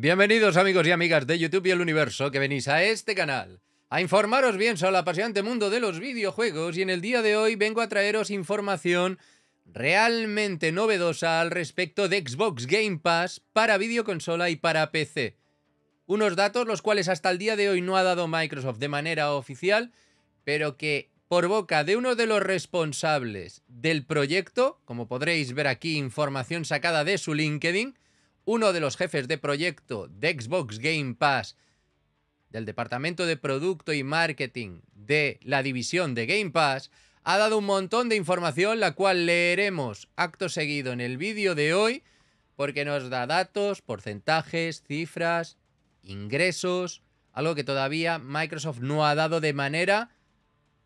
Bienvenidos amigos y amigas de YouTube y el universo que venís a este canal a informaros bien sobre el apasionante mundo de los videojuegos y en el día de hoy vengo a traeros información realmente novedosa al respecto de Xbox Game Pass para videoconsola y para PC. Unos datos los cuales hasta el día de hoy no ha dado Microsoft de manera oficial, pero que por boca de uno de los responsables del proyecto, como podréis ver aquí información sacada de su LinkedIn, uno de los jefes de proyecto de Xbox Game Pass del Departamento de Producto y Marketing de la división de Game Pass, ha dado un montón de información, la cual leeremos acto seguido en el vídeo de hoy, porque nos da datos, porcentajes, cifras, ingresos, algo que todavía Microsoft no ha dado de manera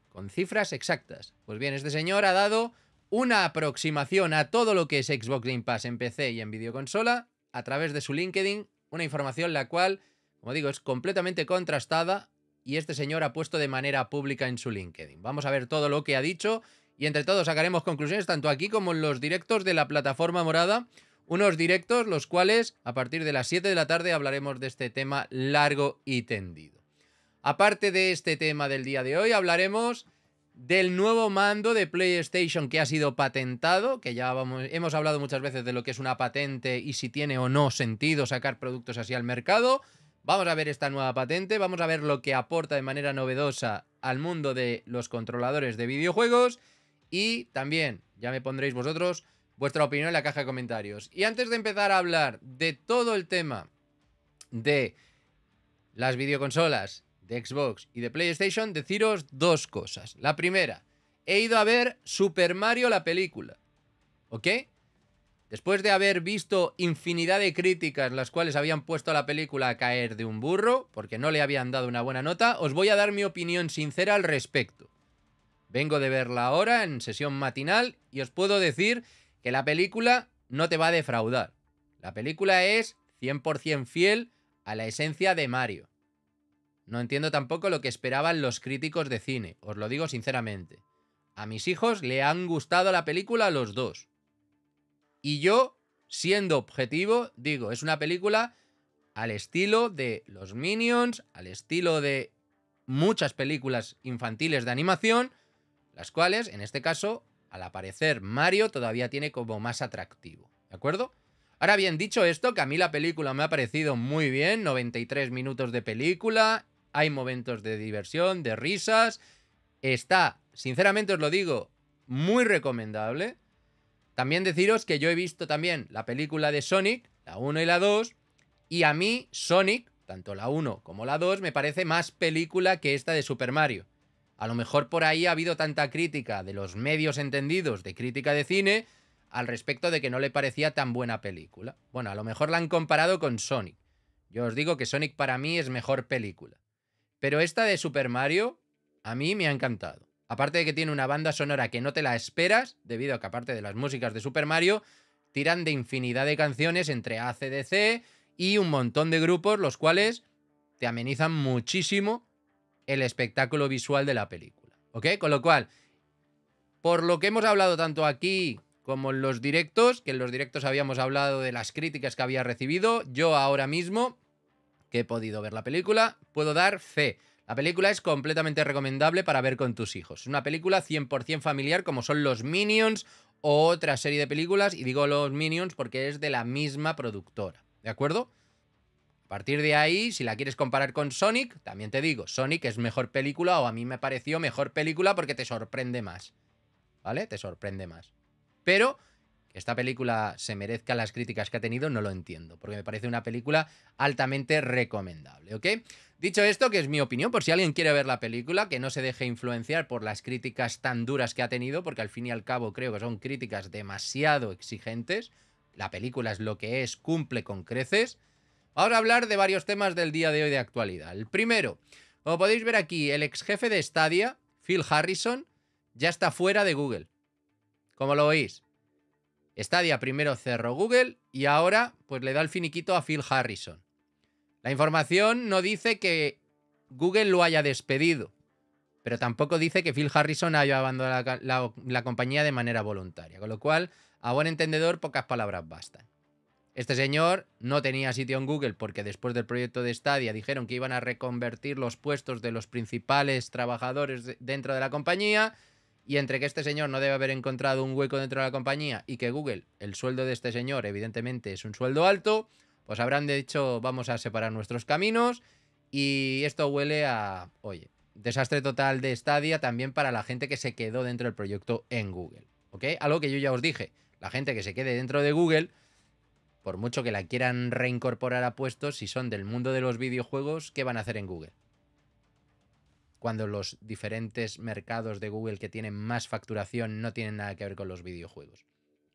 con cifras exactas. Pues bien, este señor ha dado una aproximación a todo lo que es Xbox Game Pass en PC y en videoconsola a través de su LinkedIn, una información la cual, como digo, es completamente contrastada y este señor ha puesto de manera pública en su LinkedIn. Vamos a ver todo lo que ha dicho y entre todos sacaremos conclusiones tanto aquí como en los directos de la plataforma morada. Unos directos los cuales a partir de las 7 de la tarde hablaremos de este tema largo y tendido. Aparte de este tema del día de hoy, hablaremos del nuevo mando de PlayStation que ha sido patentado, que ya hemos hablado muchas veces de lo que es una patente y si tiene o no sentido sacar productos así al mercado. Vamos a ver esta nueva patente, vamos a ver lo que aporta de manera novedosa al mundo de los controladores de videojuegos y también, ya me pondréis vosotros, vuestra opinión en la caja de comentarios. Y antes de empezar a hablar de todo el tema de las videoconsolas Xbox y de PlayStation, deciros dos cosas. La primera, he ido a ver Super Mario la película. ¿Ok? Después de haber visto infinidad de críticas las cuales habían puesto a la película a caer de un burro, porque no le habían dado una buena nota, os voy a dar mi opinión sincera al respecto. Vengo de verla ahora en sesión matinal y os puedo decir que la película no te va a defraudar. La película es 100% fiel a la esencia de Mario. No entiendo tampoco lo que esperaban los críticos de cine, os lo digo sinceramente. A mis hijos le han gustado la película a los dos. Y yo, siendo objetivo, digo, es una película al estilo de los Minions, al estilo de muchas películas infantiles de animación, las cuales, en este caso, al aparecer Mario todavía tiene como más atractivo, ¿de acuerdo? Ahora bien, dicho esto, que a mí la película me ha parecido muy bien, 93 minutos de película, hay momentos de diversión, de risas. Está, sinceramente os lo digo, muy recomendable. También deciros que yo he visto también la película de Sonic, la 1 y la 2, y a mí Sonic, tanto la 1 como la 2, me parece más película que esta de Super Mario. A lo mejor por ahí ha habido tanta crítica de los medios entendidos de crítica de cine al respecto de que no le parecía tan buena película. Bueno, a lo mejor la han comparado con Sonic. Yo os digo que Sonic para mí es mejor película. Pero esta de Super Mario a mí me ha encantado. Aparte de que tiene una banda sonora que no te la esperas, debido a que aparte de las músicas de Super Mario, tiran de infinidad de canciones entre ACDC y un montón de grupos, los cuales te amenizan muchísimo el espectáculo visual de la película. ¿Ok? Con lo cual, por lo que hemos hablado tanto aquí como en los directos, que en los directos habíamos hablado de las críticas que había recibido, yo ahora mismo que he podido ver la película, puedo dar C. La película es completamente recomendable para ver con tus hijos. Es una película 100% familiar como son los Minions o otra serie de películas, y digo los Minions porque es de la misma productora, ¿de acuerdo? A partir de ahí, si la quieres comparar con Sonic, también te digo, Sonic es mejor película o a mí me pareció mejor película porque te sorprende más, ¿vale? Te sorprende más. Pero esta película se merezca las críticas que ha tenido, no lo entiendo, porque me parece una película altamente recomendable, ¿ok? Dicho esto, que es mi opinión, por si alguien quiere ver la película, que no se deje influenciar por las críticas tan duras que ha tenido, porque al fin y al cabo creo que son críticas demasiado exigentes. La película es lo que es, cumple con creces. Vamos a hablar de varios temas del día de hoy de actualidad. El primero, como podéis ver aquí, el ex jefe de Stadia, Phil Harrison, ya está fuera de Google. ¿Cómo lo oís? Stadia primero cerró Google y ahora pues le da el finiquito a Phil Harrison. La información no dice que Google lo haya despedido, pero tampoco dice que Phil Harrison haya abandonado la, compañía de manera voluntaria, con lo cual, a buen entendedor, pocas palabras bastan. Este señor no tenía sitio en Google porque después del proyecto de Stadia dijeron que iban a reconvertir los puestos de los principales trabajadores dentro de la compañía y entre que este señor no debe haber encontrado un hueco dentro de la compañía y que Google, el sueldo de este señor evidentemente es un sueldo alto, pues habrán dicho vamos a separar nuestros caminos y esto huele a, oye, desastre total de Stadia también para la gente que se quedó dentro del proyecto en Google. ¿Ok? Algo que yo ya os dije, la gente que se quede dentro de Google, por mucho que la quieran reincorporar a puestos, si son del mundo de los videojuegos, ¿qué van a hacer en Google? cuando los diferentes mercados de Google que tienen más facturación no tienen nada que ver con los videojuegos.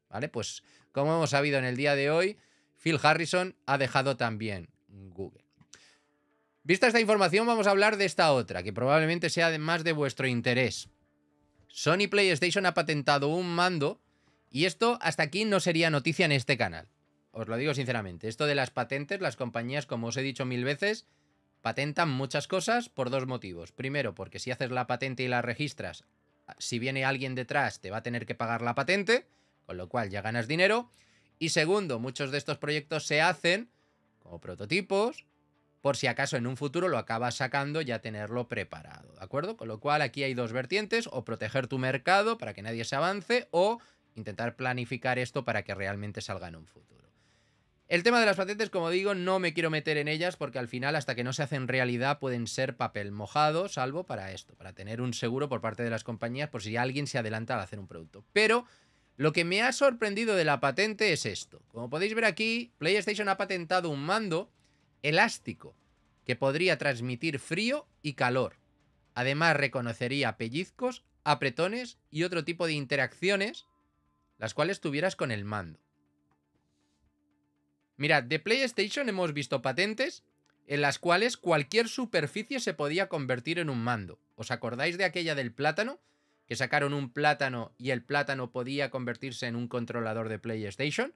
¿Vale? Pues como hemos sabido en el día de hoy, Phil Harrison ha dejado también Google. Vista esta información, vamos a hablar de esta otra, que probablemente sea más de vuestro interés. Sony PlayStation ha patentado un mando y esto hasta aquí no sería noticia en este canal. Os lo digo sinceramente, esto de las patentes, las compañías, como os he dicho mil veces, Patentan muchas cosas por dos motivos. Primero, porque si haces la patente y la registras, ah, si viene alguien detrás te va a tener que pagar la patente, con lo cual ya ganas dinero. Y segundo, muchos de estos proyectos se hacen como prototipos, por si acaso en un futuro lo acabas sacando ya tenerlo preparado, ¿de acuerdo? Con lo cual aquí hay dos vertientes, o proteger tu mercado para que nadie se avance, o intentar planificar esto para que realmente salga en un futuro. El tema de las patentes, como digo, no me quiero meter en ellas porque al final, hasta que no se hacen realidad, pueden ser papel mojado, salvo para esto, para tener un seguro por parte de las compañías por si alguien se adelanta al hacer un producto. Pero lo que me ha sorprendido de la patente es esto. Como podéis ver aquí, PlayStation ha patentado un mando elástico que podría transmitir frío y calor. Además, reconocería pellizcos, apretones y otro tipo de interacciones, las cuales tuvieras con el mando. Mirad, de PlayStation hemos visto patentes en las cuales cualquier superficie se podía convertir en un mando. ¿Os acordáis de aquella del plátano? Que sacaron un plátano y el plátano podía convertirse en un controlador de PlayStation.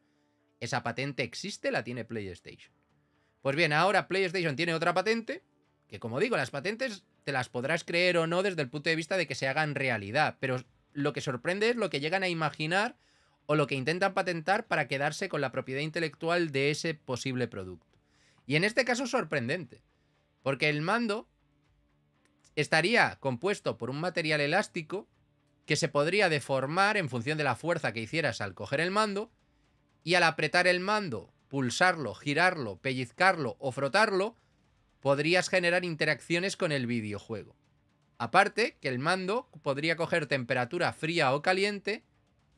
Esa patente existe, la tiene PlayStation. Pues bien, ahora PlayStation tiene otra patente, que como digo, las patentes te las podrás creer o no desde el punto de vista de que se hagan realidad, pero lo que sorprende es lo que llegan a imaginar o lo que intentan patentar para quedarse con la propiedad intelectual de ese posible producto. Y en este caso sorprendente, porque el mando estaría compuesto por un material elástico que se podría deformar en función de la fuerza que hicieras al coger el mando y al apretar el mando, pulsarlo, girarlo, pellizcarlo o frotarlo, podrías generar interacciones con el videojuego. Aparte, que el mando podría coger temperatura fría o caliente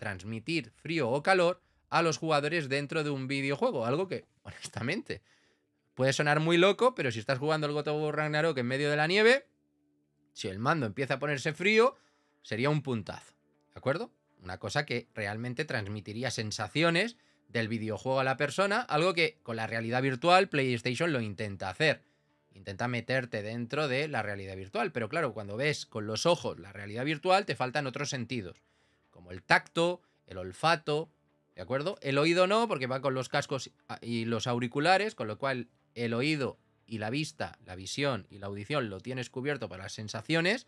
transmitir frío o calor a los jugadores dentro de un videojuego. Algo que, honestamente, puede sonar muy loco, pero si estás jugando el God of Ragnarok en medio de la nieve, si el mando empieza a ponerse frío, sería un puntazo. ¿De acuerdo? Una cosa que realmente transmitiría sensaciones del videojuego a la persona, algo que con la realidad virtual PlayStation lo intenta hacer. Intenta meterte dentro de la realidad virtual, pero claro, cuando ves con los ojos la realidad virtual te faltan otros sentidos como el tacto, el olfato, ¿de acuerdo? El oído no, porque va con los cascos y los auriculares, con lo cual el oído y la vista, la visión y la audición lo tienes cubierto para las sensaciones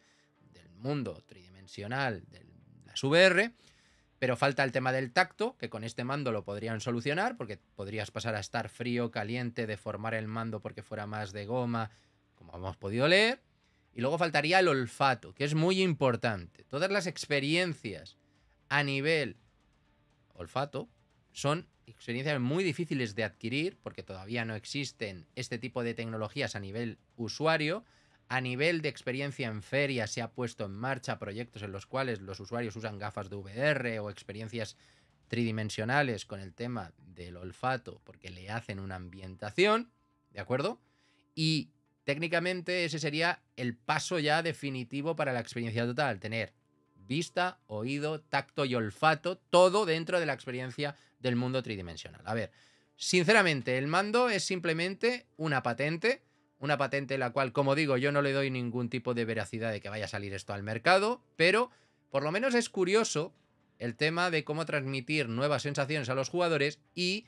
del mundo tridimensional de las VR, pero falta el tema del tacto, que con este mando lo podrían solucionar, porque podrías pasar a estar frío, caliente, deformar el mando porque fuera más de goma, como hemos podido leer. Y luego faltaría el olfato, que es muy importante. Todas las experiencias a nivel olfato son experiencias muy difíciles de adquirir porque todavía no existen este tipo de tecnologías a nivel usuario. A nivel de experiencia en feria se ha puesto en marcha proyectos en los cuales los usuarios usan gafas de VR o experiencias tridimensionales con el tema del olfato porque le hacen una ambientación, ¿de acuerdo? Y técnicamente ese sería el paso ya definitivo para la experiencia total, tener vista, oído, tacto y olfato, todo dentro de la experiencia del mundo tridimensional. A ver, sinceramente, el mando es simplemente una patente, una patente la cual, como digo, yo no le doy ningún tipo de veracidad de que vaya a salir esto al mercado, pero por lo menos es curioso el tema de cómo transmitir nuevas sensaciones a los jugadores y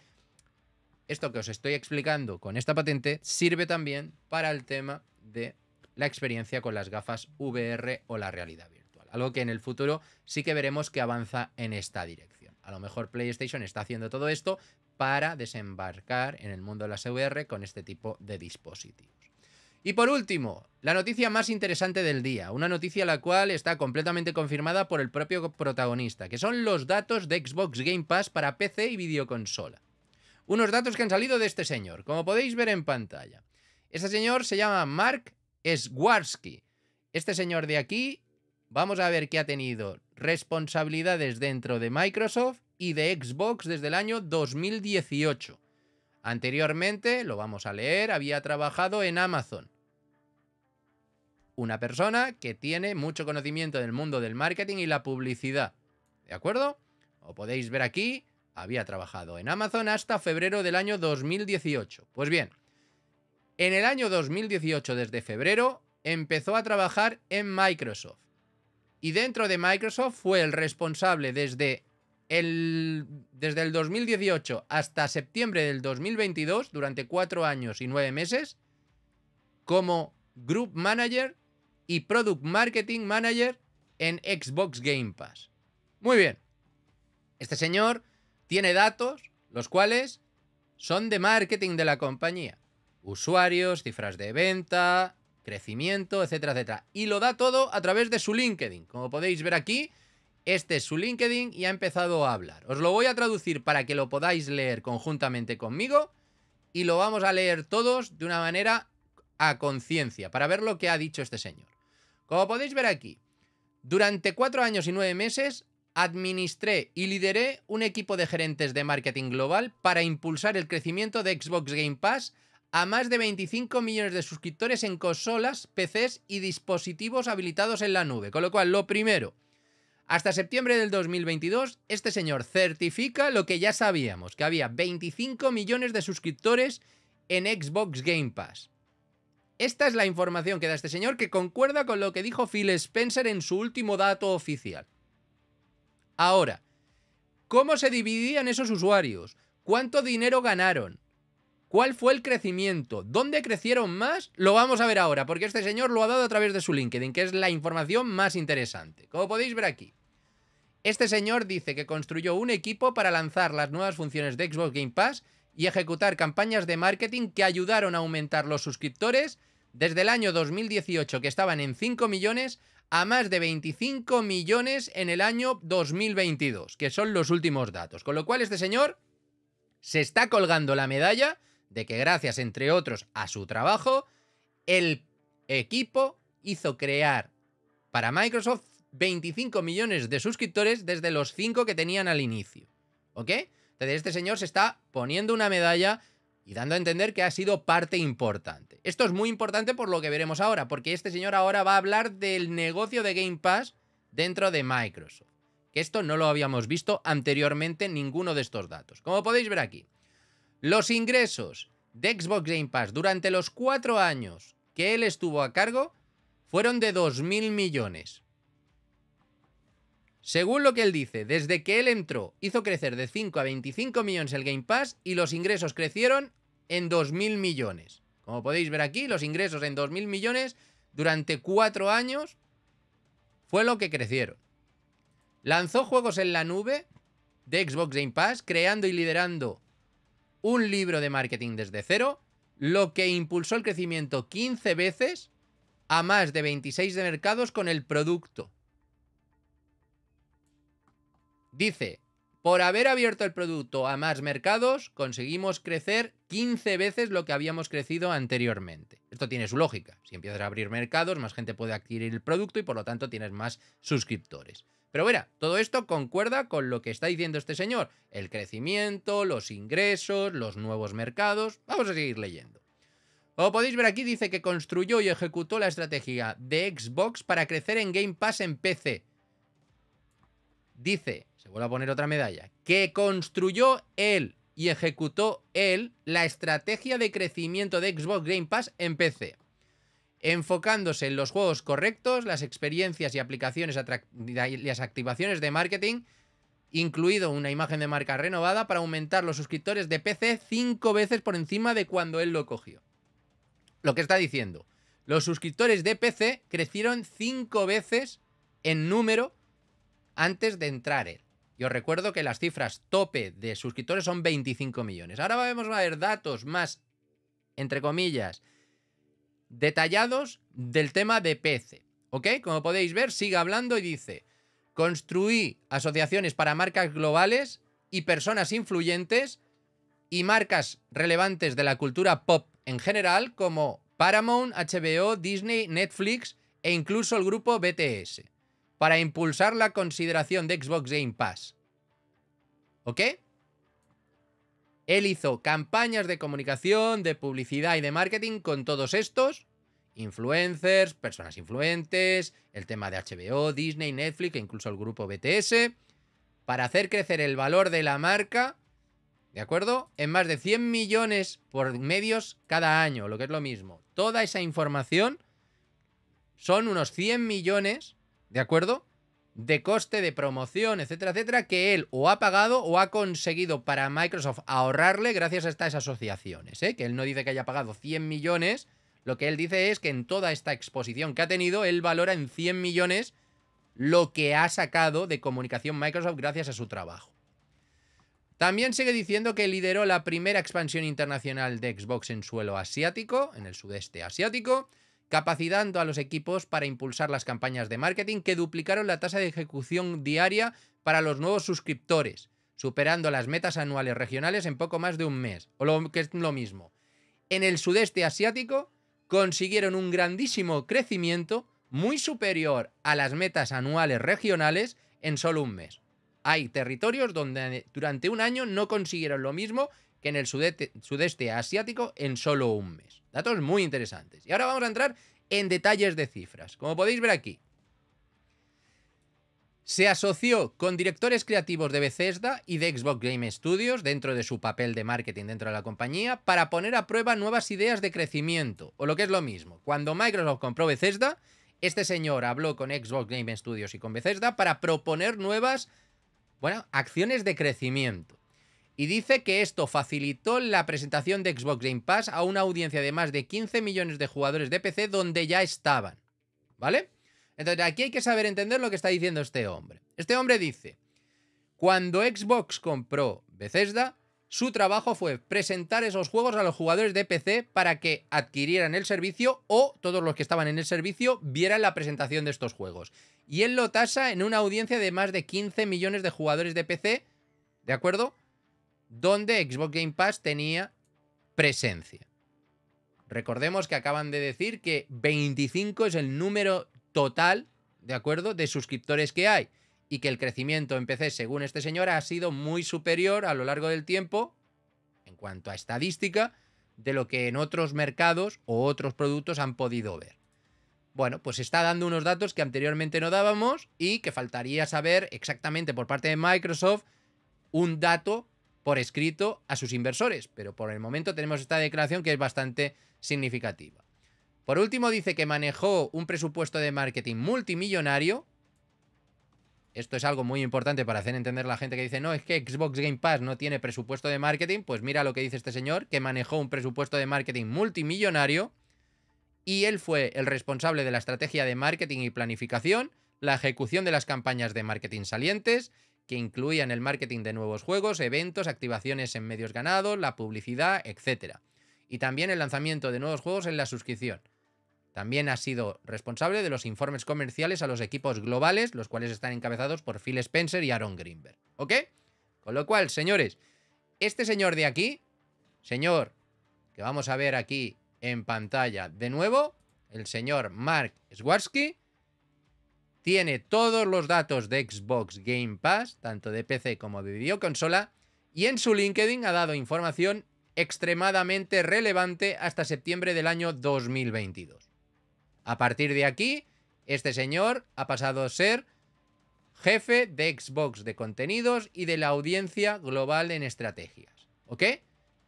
esto que os estoy explicando con esta patente sirve también para el tema de la experiencia con las gafas VR o la realidad algo que en el futuro sí que veremos que avanza en esta dirección. A lo mejor PlayStation está haciendo todo esto para desembarcar en el mundo de las e VR con este tipo de dispositivos. Y por último, la noticia más interesante del día, una noticia la cual está completamente confirmada por el propio protagonista, que son los datos de Xbox Game Pass para PC y videoconsola. Unos datos que han salido de este señor, como podéis ver en pantalla. Este señor se llama Mark Swarsky. Este señor de aquí vamos a ver que ha tenido responsabilidades dentro de Microsoft y de Xbox desde el año 2018. Anteriormente, lo vamos a leer, había trabajado en Amazon. Una persona que tiene mucho conocimiento del mundo del marketing y la publicidad. ¿De acuerdo? O podéis ver aquí, había trabajado en Amazon hasta febrero del año 2018. Pues bien, en el año 2018, desde febrero, empezó a trabajar en Microsoft. Y dentro de Microsoft fue el responsable desde el, desde el 2018 hasta septiembre del 2022, durante cuatro años y nueve meses, como Group Manager y Product Marketing Manager en Xbox Game Pass. Muy bien. Este señor tiene datos, los cuales son de marketing de la compañía. Usuarios, cifras de venta, crecimiento, etcétera, etcétera. Y lo da todo a través de su LinkedIn. Como podéis ver aquí, este es su LinkedIn y ha empezado a hablar. Os lo voy a traducir para que lo podáis leer conjuntamente conmigo y lo vamos a leer todos de una manera a conciencia, para ver lo que ha dicho este señor. Como podéis ver aquí, durante cuatro años y nueve meses administré y lideré un equipo de gerentes de marketing global para impulsar el crecimiento de Xbox Game Pass a más de 25 millones de suscriptores en consolas, PCs y dispositivos habilitados en la nube. Con lo cual, lo primero, hasta septiembre del 2022, este señor certifica lo que ya sabíamos, que había 25 millones de suscriptores en Xbox Game Pass. Esta es la información que da este señor que concuerda con lo que dijo Phil Spencer en su último dato oficial. Ahora, ¿cómo se dividían esos usuarios? ¿Cuánto dinero ganaron? ¿Cuál fue el crecimiento? ¿Dónde crecieron más? Lo vamos a ver ahora, porque este señor lo ha dado a través de su LinkedIn, que es la información más interesante. Como podéis ver aquí, este señor dice que construyó un equipo para lanzar las nuevas funciones de Xbox Game Pass y ejecutar campañas de marketing que ayudaron a aumentar los suscriptores desde el año 2018, que estaban en 5 millones, a más de 25 millones en el año 2022, que son los últimos datos. Con lo cual este señor se está colgando la medalla de que gracias, entre otros, a su trabajo, el equipo hizo crear para Microsoft 25 millones de suscriptores desde los 5 que tenían al inicio. ¿Ok? Entonces este señor se está poniendo una medalla y dando a entender que ha sido parte importante. Esto es muy importante por lo que veremos ahora, porque este señor ahora va a hablar del negocio de Game Pass dentro de Microsoft. Que esto no lo habíamos visto anteriormente ninguno de estos datos. Como podéis ver aquí, los ingresos de Xbox Game Pass durante los cuatro años que él estuvo a cargo fueron de 2.000 millones. Según lo que él dice, desde que él entró hizo crecer de 5 a 25 millones el Game Pass y los ingresos crecieron en 2.000 millones. Como podéis ver aquí, los ingresos en 2.000 millones durante cuatro años fue lo que crecieron. Lanzó juegos en la nube de Xbox Game Pass, creando y liderando un libro de marketing desde cero, lo que impulsó el crecimiento 15 veces a más de 26 de mercados con el producto. Dice, por haber abierto el producto a más mercados, conseguimos crecer 15 veces lo que habíamos crecido anteriormente. Esto tiene su lógica. Si empiezas a abrir mercados, más gente puede adquirir el producto y por lo tanto tienes más suscriptores. Pero bueno, todo esto concuerda con lo que está diciendo este señor. El crecimiento, los ingresos, los nuevos mercados. Vamos a seguir leyendo. Como podéis ver aquí, dice que construyó y ejecutó la estrategia de Xbox para crecer en Game Pass en PC. Dice, se vuelve a poner otra medalla, que construyó él y ejecutó él la estrategia de crecimiento de Xbox Game Pass en PC enfocándose en los juegos correctos, las experiencias y aplicaciones y las activaciones de marketing, incluido una imagen de marca renovada para aumentar los suscriptores de PC cinco veces por encima de cuando él lo cogió. Lo que está diciendo, los suscriptores de PC crecieron cinco veces en número antes de entrar él. Yo recuerdo que las cifras tope de suscriptores son 25 millones. Ahora vamos a ver datos más, entre comillas, detallados del tema de PC. ¿Ok? Como podéis ver, sigue hablando y dice, construí asociaciones para marcas globales y personas influyentes y marcas relevantes de la cultura pop en general como Paramount, HBO, Disney, Netflix e incluso el grupo BTS, para impulsar la consideración de Xbox Game Pass. ¿Ok? Él hizo campañas de comunicación, de publicidad y de marketing con todos estos. Influencers, personas influentes, el tema de HBO, Disney, Netflix e incluso el grupo BTS. Para hacer crecer el valor de la marca, ¿de acuerdo? En más de 100 millones por medios cada año, lo que es lo mismo. Toda esa información son unos 100 millones, ¿de acuerdo? de coste de promoción, etcétera, etcétera, que él o ha pagado o ha conseguido para Microsoft ahorrarle gracias a estas asociaciones. ¿eh? Que él no dice que haya pagado 100 millones, lo que él dice es que en toda esta exposición que ha tenido, él valora en 100 millones lo que ha sacado de comunicación Microsoft gracias a su trabajo. También sigue diciendo que lideró la primera expansión internacional de Xbox en suelo asiático, en el sudeste asiático, capacitando a los equipos para impulsar las campañas de marketing que duplicaron la tasa de ejecución diaria para los nuevos suscriptores, superando las metas anuales regionales en poco más de un mes, o lo que es lo mismo. En el sudeste asiático consiguieron un grandísimo crecimiento muy superior a las metas anuales regionales en solo un mes. Hay territorios donde durante un año no consiguieron lo mismo que en el sudeste, sudeste asiático en solo un mes. Datos muy interesantes. Y ahora vamos a entrar en detalles de cifras. Como podéis ver aquí, se asoció con directores creativos de Bethesda y de Xbox Game Studios dentro de su papel de marketing dentro de la compañía para poner a prueba nuevas ideas de crecimiento, o lo que es lo mismo. Cuando Microsoft compró Bethesda, este señor habló con Xbox Game Studios y con Bethesda para proponer nuevas, bueno, acciones de crecimiento y dice que esto facilitó la presentación de Xbox Game Pass a una audiencia de más de 15 millones de jugadores de PC donde ya estaban. ¿Vale? Entonces aquí hay que saber entender lo que está diciendo este hombre. Este hombre dice, cuando Xbox compró Bethesda, su trabajo fue presentar esos juegos a los jugadores de PC para que adquirieran el servicio o todos los que estaban en el servicio vieran la presentación de estos juegos. Y él lo tasa en una audiencia de más de 15 millones de jugadores de PC, ¿de acuerdo? donde Xbox Game Pass tenía presencia. Recordemos que acaban de decir que 25 es el número total, ¿de acuerdo?, de suscriptores que hay. Y que el crecimiento en PC, según este señor, ha sido muy superior a lo largo del tiempo, en cuanto a estadística, de lo que en otros mercados o otros productos han podido ver. Bueno, pues está dando unos datos que anteriormente no dábamos y que faltaría saber exactamente por parte de Microsoft un dato por escrito a sus inversores, pero por el momento tenemos esta declaración que es bastante significativa. Por último, dice que manejó un presupuesto de marketing multimillonario. Esto es algo muy importante para hacer entender a la gente que dice, no, es que Xbox Game Pass no tiene presupuesto de marketing. Pues mira lo que dice este señor, que manejó un presupuesto de marketing multimillonario y él fue el responsable de la estrategia de marketing y planificación, la ejecución de las campañas de marketing salientes, que incluían el marketing de nuevos juegos, eventos, activaciones en medios ganados, la publicidad, etc. Y también el lanzamiento de nuevos juegos en la suscripción. También ha sido responsable de los informes comerciales a los equipos globales, los cuales están encabezados por Phil Spencer y Aaron Greenberg. ¿Ok? Con lo cual, señores, este señor de aquí, señor, que vamos a ver aquí en pantalla de nuevo, el señor Mark Swarsky, tiene todos los datos de Xbox Game Pass, tanto de PC como de videoconsola, y en su LinkedIn ha dado información extremadamente relevante hasta septiembre del año 2022. A partir de aquí, este señor ha pasado a ser jefe de Xbox de contenidos y de la audiencia global en estrategias, ¿ok?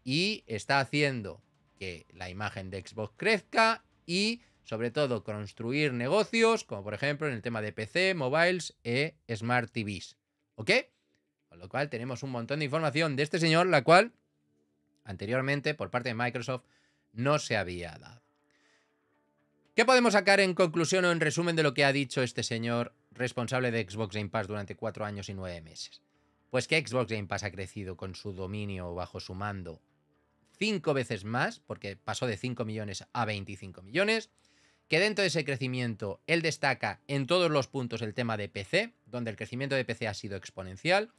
Y está haciendo que la imagen de Xbox crezca y sobre todo construir negocios, como por ejemplo en el tema de PC, mobiles e Smart TVs. ¿Ok? Con lo cual tenemos un montón de información de este señor, la cual anteriormente por parte de Microsoft no se había dado. ¿Qué podemos sacar en conclusión o en resumen de lo que ha dicho este señor responsable de Xbox Game Pass durante cuatro años y nueve meses? Pues que Xbox Game Pass ha crecido con su dominio bajo su mando cinco veces más, porque pasó de 5 millones a 25 millones que dentro de ese crecimiento él destaca en todos los puntos el tema de PC, donde el crecimiento de PC ha sido exponencial,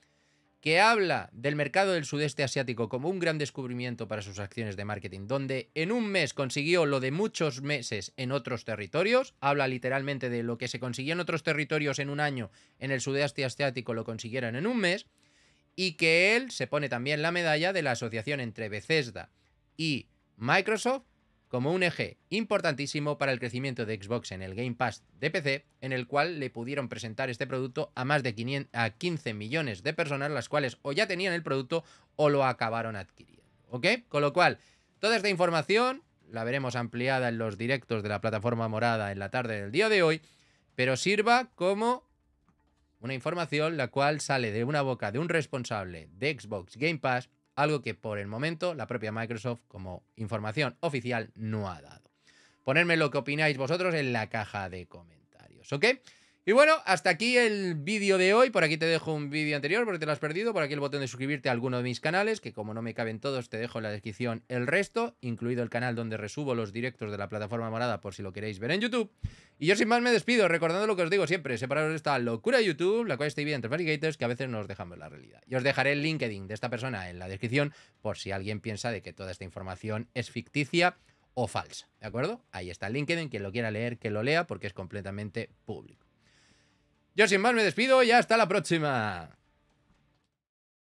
que habla del mercado del sudeste asiático como un gran descubrimiento para sus acciones de marketing, donde en un mes consiguió lo de muchos meses en otros territorios, habla literalmente de lo que se consiguió en otros territorios en un año, en el sudeste asiático lo consiguieron en un mes, y que él se pone también la medalla de la asociación entre Bethesda y Microsoft como un eje importantísimo para el crecimiento de Xbox en el Game Pass de PC, en el cual le pudieron presentar este producto a más de 15 millones de personas, las cuales o ya tenían el producto o lo acabaron adquiriendo. ¿Ok? Con lo cual, toda esta información la veremos ampliada en los directos de la plataforma morada en la tarde del día de hoy, pero sirva como una información la cual sale de una boca de un responsable de Xbox Game Pass algo que por el momento la propia Microsoft como información oficial no ha dado. Ponedme lo que opináis vosotros en la caja de comentarios, ¿ok? Y bueno, hasta aquí el vídeo de hoy. Por aquí te dejo un vídeo anterior porque te lo has perdido. Por aquí el botón de suscribirte a alguno de mis canales, que como no me caben todos, te dejo en la descripción el resto, incluido el canal donde resubo los directos de la plataforma morada por si lo queréis ver en YouTube. Y yo sin más me despido, recordando lo que os digo siempre, separaros de esta locura de YouTube, la cual estoy viendo entre Gators, que a veces nos os dejamos la realidad. Y os dejaré el LinkedIn de esta persona en la descripción por si alguien piensa de que toda esta información es ficticia o falsa. ¿De acuerdo? Ahí está el LinkedIn, quien lo quiera leer, que lo lea porque es completamente público. Yo sin más me despido y hasta la próxima.